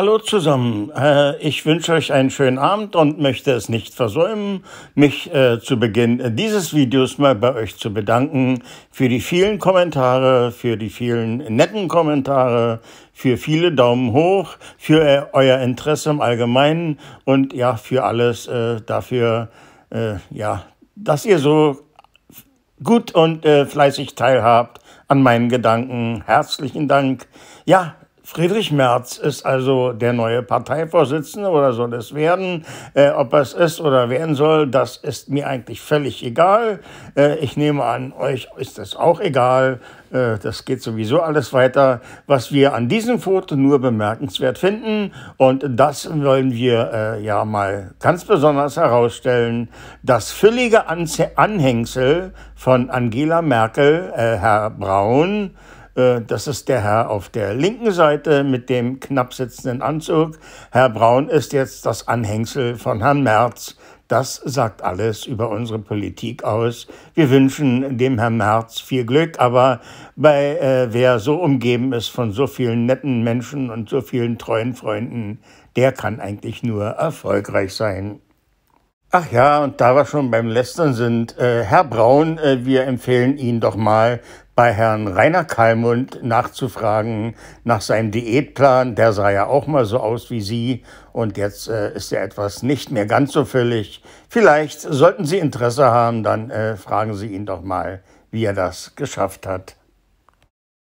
Hallo zusammen. Äh, ich wünsche euch einen schönen Abend und möchte es nicht versäumen, mich äh, zu Beginn dieses Videos mal bei euch zu bedanken für die vielen Kommentare, für die vielen netten Kommentare, für viele Daumen hoch, für äh, euer Interesse im Allgemeinen und ja, für alles dafür, ja, dass ihr so gut und fleißig teilhabt an meinen Gedanken. Herzlichen Dank. Ja, Friedrich Merz ist also der neue Parteivorsitzende oder soll es werden. Äh, ob er es ist oder werden soll, das ist mir eigentlich völlig egal. Äh, ich nehme an, euch ist es auch egal. Äh, das geht sowieso alles weiter. Was wir an diesem Foto nur bemerkenswert finden, und das wollen wir äh, ja mal ganz besonders herausstellen, das füllige Anze Anhängsel von Angela Merkel, äh, Herr Braun, äh, das ist der Herr auf der linken Seite mit dem knapp sitzenden Anzug. Herr Braun ist jetzt das Anhängsel von Herrn Merz. Das sagt alles über unsere Politik aus. Wir wünschen dem Herrn Merz viel Glück, aber bei äh, wer so umgeben ist von so vielen netten Menschen und so vielen treuen Freunden, der kann eigentlich nur erfolgreich sein. Ach ja, und da wir schon beim Lästern sind, äh, Herr Braun, äh, wir empfehlen Ihnen doch mal bei Herrn Rainer Kalmund nachzufragen nach seinem Diätplan. Der sah ja auch mal so aus wie Sie und jetzt äh, ist er etwas nicht mehr ganz so völlig. Vielleicht sollten Sie Interesse haben, dann äh, fragen Sie ihn doch mal, wie er das geschafft hat.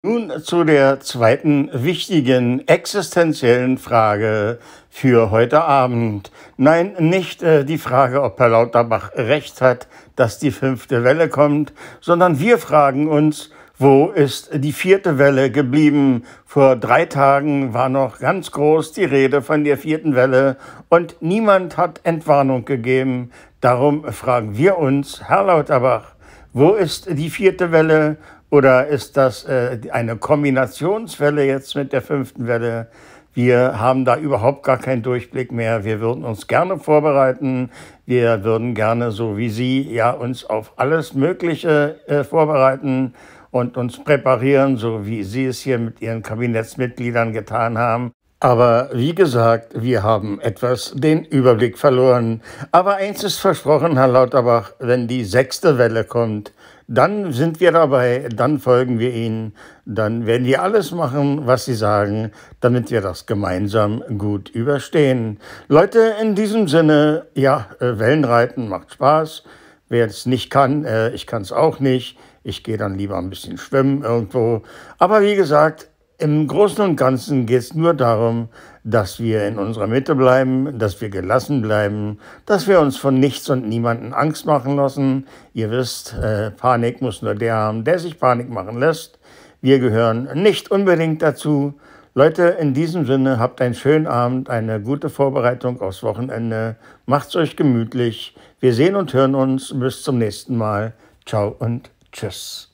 Nun zu der zweiten wichtigen existenziellen Frage für heute Abend. Nein, nicht äh, die Frage, ob Herr Lauterbach recht hat, dass die fünfte Welle kommt, sondern wir fragen uns, wo ist die vierte Welle geblieben? Vor drei Tagen war noch ganz groß die Rede von der vierten Welle und niemand hat Entwarnung gegeben. Darum fragen wir uns, Herr Lauterbach, wo ist die vierte Welle oder ist das äh, eine Kombinationswelle jetzt mit der fünften Welle? Wir haben da überhaupt gar keinen Durchblick mehr. Wir würden uns gerne vorbereiten. Wir würden gerne, so wie Sie, ja, uns auf alles Mögliche äh, vorbereiten und uns präparieren, so wie Sie es hier mit Ihren Kabinettsmitgliedern getan haben. Aber wie gesagt, wir haben etwas den Überblick verloren. Aber eins ist versprochen, Herr Lauterbach, wenn die sechste Welle kommt, dann sind wir dabei, dann folgen wir ihnen, dann werden wir alles machen, was sie sagen, damit wir das gemeinsam gut überstehen. Leute, in diesem Sinne, ja, äh, Wellenreiten macht Spaß. Wer es nicht kann, äh, ich kann es auch nicht. Ich gehe dann lieber ein bisschen schwimmen irgendwo. Aber wie gesagt, im Großen und Ganzen geht es nur darum, dass wir in unserer Mitte bleiben, dass wir gelassen bleiben, dass wir uns von nichts und niemanden Angst machen lassen. Ihr wisst, äh, Panik muss nur der haben, der sich Panik machen lässt. Wir gehören nicht unbedingt dazu. Leute, in diesem Sinne, habt einen schönen Abend, eine gute Vorbereitung aufs Wochenende. Macht's euch gemütlich. Wir sehen und hören uns. Bis zum nächsten Mal. Ciao und tschüss.